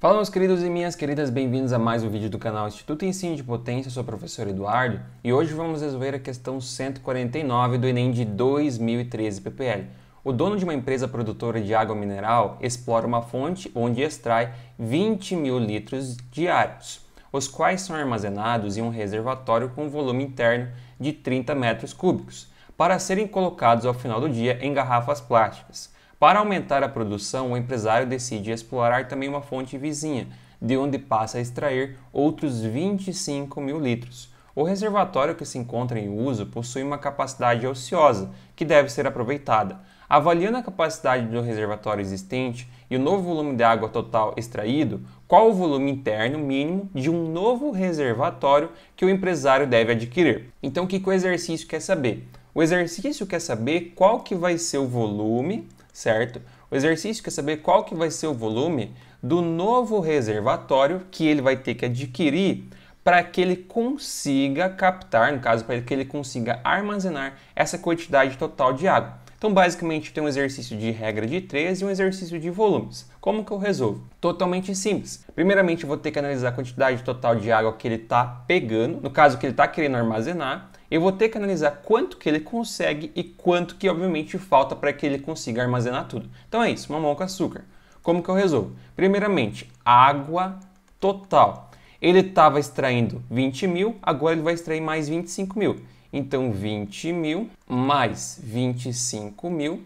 Fala meus queridos e minhas queridas, bem-vindos a mais um vídeo do canal Instituto Ensino de Potência, sou o professor Eduardo e hoje vamos resolver a questão 149 do Enem de 2013 PPL. O dono de uma empresa produtora de água mineral explora uma fonte onde extrai 20 mil litros diários, os quais são armazenados em um reservatório com volume interno de 30 metros cúbicos, para serem colocados ao final do dia em garrafas plásticas. Para aumentar a produção, o empresário decide explorar também uma fonte vizinha, de onde passa a extrair outros 25 mil litros. O reservatório que se encontra em uso possui uma capacidade ociosa, que deve ser aproveitada. Avaliando a capacidade do reservatório existente e o novo volume de água total extraído, qual o volume interno mínimo de um novo reservatório que o empresário deve adquirir? Então, o que o exercício quer saber? O exercício quer saber qual que vai ser o volume certo? O exercício quer saber qual que vai ser o volume do novo reservatório que ele vai ter que adquirir para que ele consiga captar, no caso, para que ele consiga armazenar essa quantidade total de água. Então, basicamente, tem um exercício de regra de 3 e um exercício de volumes. Como que eu resolvo? Totalmente simples. Primeiramente, eu vou ter que analisar a quantidade total de água que ele está pegando, no caso, que ele está querendo armazenar eu vou ter que analisar quanto que ele consegue e quanto que obviamente falta para que ele consiga armazenar tudo. Então é isso, mamão com açúcar. Como que eu resolvo? Primeiramente, água total. Ele estava extraindo 20 mil, agora ele vai extrair mais 25 mil. Então 20 mil mais 25 mil,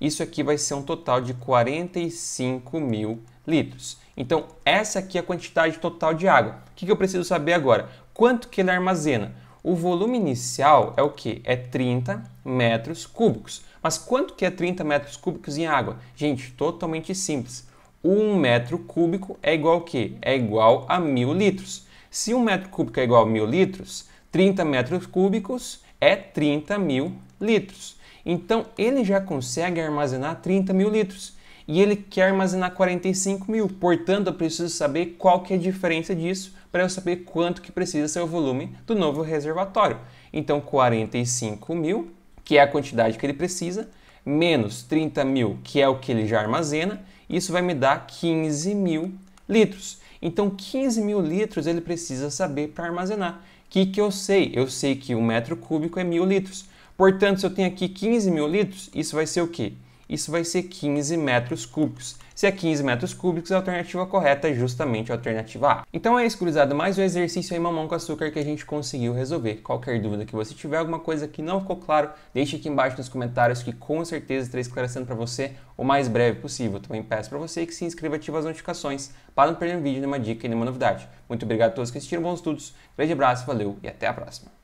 isso aqui vai ser um total de 45 mil litros. Então essa aqui é a quantidade total de água. O que, que eu preciso saber agora? Quanto que ele armazena? O volume inicial é o que? É 30 metros cúbicos. Mas quanto que é 30 metros cúbicos em água? Gente, totalmente simples. Um metro cúbico é igual ao quê? É igual a mil litros. Se um metro cúbico é igual a mil litros, 30 metros cúbicos é 30 mil litros. Então, ele já consegue armazenar 30 mil litros e ele quer armazenar 45 mil. Portanto, eu preciso saber qual que é a diferença disso para eu saber quanto que precisa ser o volume do novo reservatório. Então, 45 mil, que é a quantidade que ele precisa, menos 30 mil, que é o que ele já armazena, isso vai me dar 15 mil litros. Então, 15 mil litros ele precisa saber para armazenar. O que, que eu sei? Eu sei que um metro cúbico é mil litros. Portanto, se eu tenho aqui 15 mil litros, isso vai ser o quê? isso vai ser 15 metros cúbicos. Se é 15 metros cúbicos, é a alternativa correta é justamente a alternativa A. Então é isso, gurizada, mais um exercício em mamão com açúcar que a gente conseguiu resolver. Qualquer dúvida que você tiver, alguma coisa que não ficou claro, deixe aqui embaixo nos comentários que com certeza estarei esclarecendo para você o mais breve possível. Também peço para você que se inscreva e ative as notificações para não perder um vídeo, nenhuma dica e nenhuma novidade. Muito obrigado a todos que assistiram, bons estudos, grande abraço, valeu e até a próxima.